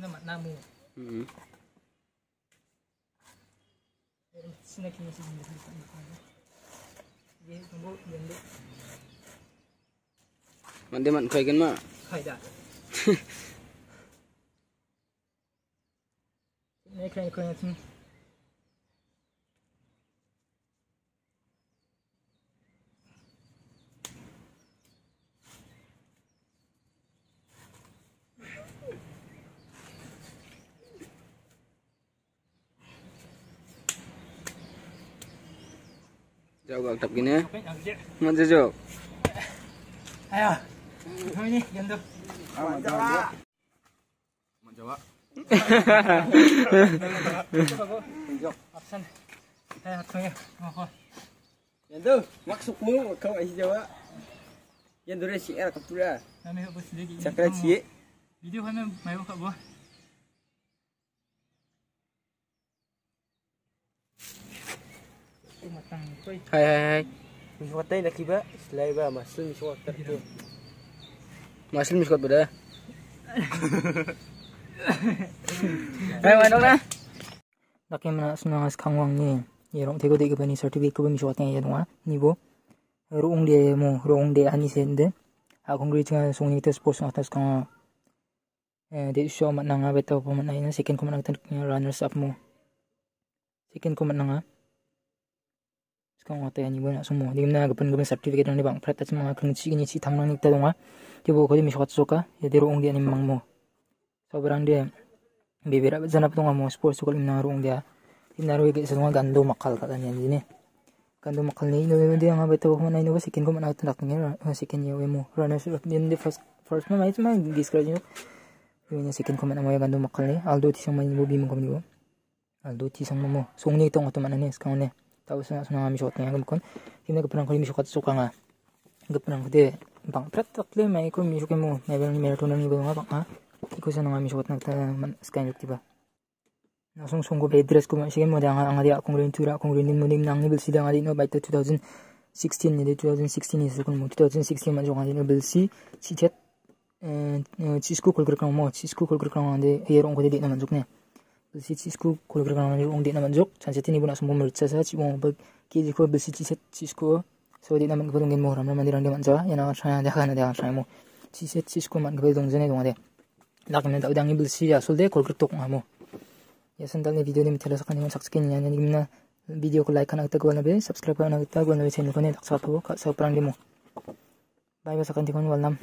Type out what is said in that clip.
với là mặt nam mù ừ. xin lỗi khi mà xin được một phần một phần dễ không bố được mặt đi mặt khởi kiến mà khởi đã này khởi khởi xin Jauh gak tetap gini ya. Mantap jauh. Ayo. Ini gendut. Mantap Jawa. Mantap Jawa. Absen. Kita hatungnya. Gendut, maksudmu kau aja Jawa. Gendut si era kaptura. Kami habis lagi. Video kan main buka buah. Hai hai hai. Mis kuat tadi lagi ba, selai ba masuk mis kuat tadi. Masuk beda. Hai mana nak? Lakim nak senang as kang wang ni. Ya rong tiga tiga bani satu week kau mis kuat yang jadu ah ni bo. Rong dia ya mo, rong dia ani sende. Aku ngeri cuma sungguh kita sports atas kang. Eh, dia show mat nangah betul paman ayana second komen nangah runners up mo. Second komen nangah kong wate ani bo na di gim na gi sertifikat gi certificate ni bang prata sumo kong chi gi ni chi tam nong di bo kodi mi shokat soka ya di ruong di ani mang mo so barang di bi bi ra bi zanap dong a mo sport sukol im na ruong di di sa dong a gando makal kata ni ani ni gando makal ni ino ino di ang a beto kong na ino bo sikin kong ma na wate nak ni ra di ani di first first ma ma itu ma gi skra di ni ini sikin kong ma na mo ya gando makal ni aldo ti sang ma ni bo bi mo kong ni bo aldo ti sang ma mo sung ni itong otoman ani sekang tawas na sunang amisukat na yagam kon hindi ka parang kung misukat suka nga ka parang kung di bang prat takle may ko misuke mo may bang ni meron ni bang bang ha ikaw sa nang amisukat na ta man scanner tiba nasung sunggo bedres ko masige mo dahang ang adi akong rin tura akong rin mo nang nibil si dahang adi no baita 2016 nide 2016 isukon mo 2016 man jokan dino bil si si chat Cisco kulkur kang mo, Cisco kulkur kang mo, ande, ayer ong kote dik naman juk besitsisku kolograma yu ong di naman jok chan setin ibu nak semua melut sasa ci ong bag ki di ko besitsisku so di naman kepedung gen mohram naman dirang deman jawa yana wachana ada kana ada wachana mo ci setsisku man kepedung jene dong ade lakin nta udang ibil si asul de kolgrama tok ngamo ya, ya sental ni video ni mitela sakan ni sakskin ya ni gimna video ko like kana kita gwana be subscribe kana kita gwana be channel ko ni tak sapo ka sa perang demo bye bye sakan tikon walnam